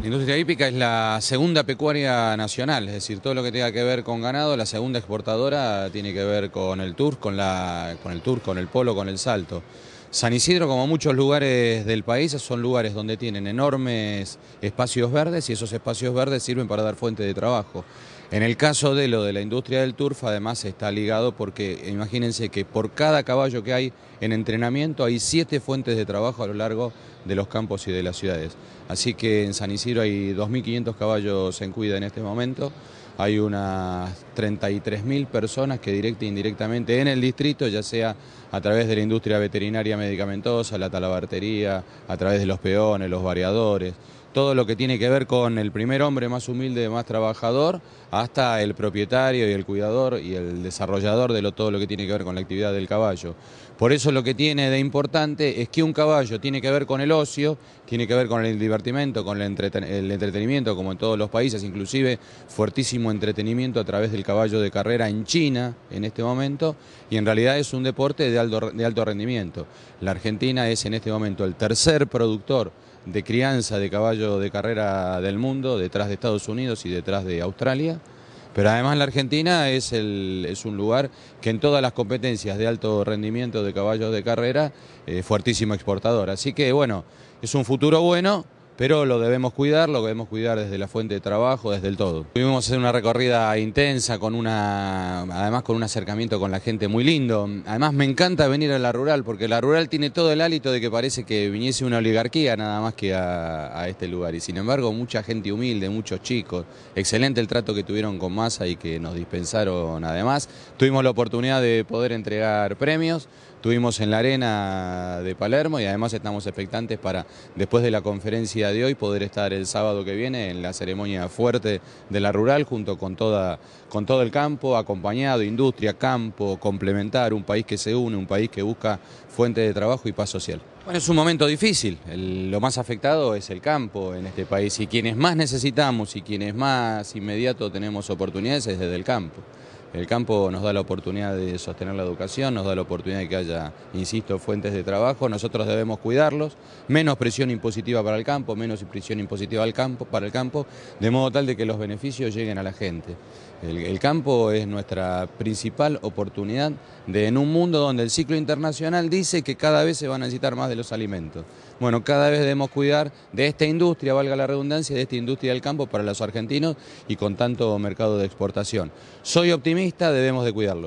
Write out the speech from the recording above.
La industria hípica es la segunda pecuaria nacional, es decir, todo lo que tenga que ver con ganado, la segunda exportadora tiene que ver con el tour, con, el tour, con el polo, con el salto. San Isidro, como muchos lugares del país, son lugares donde tienen enormes espacios verdes y esos espacios verdes sirven para dar fuente de trabajo. En el caso de lo de la industria del turf, además está ligado porque imagínense que por cada caballo que hay en entrenamiento hay siete fuentes de trabajo a lo largo de los campos y de las ciudades. Así que en San Isidro hay 2.500 caballos en cuida en este momento, hay unas 33.000 personas que directa e indirectamente en el distrito, ya sea a través de la industria veterinaria medicamentosa, la talabartería, a través de los peones, los variadores todo lo que tiene que ver con el primer hombre más humilde, más trabajador, hasta el propietario y el cuidador y el desarrollador de lo, todo lo que tiene que ver con la actividad del caballo. Por eso lo que tiene de importante es que un caballo tiene que ver con el ocio, tiene que ver con el divertimento, con el, entretenimiento, como en todos los países, inclusive fuertísimo entretenimiento a través del caballo de carrera en China en este momento, y en realidad es un deporte de alto, de alto rendimiento. La Argentina es en este momento el tercer productor de crianza de caballos de carrera del mundo, detrás de Estados Unidos y detrás de Australia. Pero además la Argentina es, es un lugar que en todas las competencias de alto rendimiento de caballos de carrera, es eh, fuertísimo exportador. Así que bueno, es un futuro bueno pero lo debemos cuidar, lo debemos cuidar desde la fuente de trabajo, desde el todo. Tuvimos hacer una recorrida intensa, con una, además con un acercamiento con la gente muy lindo. Además me encanta venir a la rural, porque la rural tiene todo el hálito de que parece que viniese una oligarquía nada más que a, a este lugar. Y sin embargo, mucha gente humilde, muchos chicos. Excelente el trato que tuvieron con Massa y que nos dispensaron además. Tuvimos la oportunidad de poder entregar premios, tuvimos en la arena de Palermo y además estamos expectantes para, después de la conferencia de hoy, poder estar el sábado que viene en la ceremonia fuerte de la rural junto con, toda, con todo el campo, acompañado, industria, campo, complementar, un país que se une, un país que busca fuente de trabajo y paz social. Bueno, es un momento difícil. lo más afectado es el campo en este país y quienes más necesitamos y quienes más inmediato tenemos oportunidades es desde el campo. El campo nos da la oportunidad de sostener la educación, nos da la oportunidad de que haya, insisto, fuentes de trabajo, nosotros debemos cuidarlos, menos presión impositiva para el campo, menos presión impositiva al campo, para el campo, de modo tal de que los beneficios lleguen a la gente. El, campo es nuestra principal oportunidad de, en un mundo donde el ciclo internacional dice que cada vez se van a necesitar más de los alimentos. Bueno, cada vez debemos cuidar de esta industria, valga la redundancia, de esta industria del campo para los argentinos y con tanto mercado de exportación. Soy optimista, debemos de cuidarlo.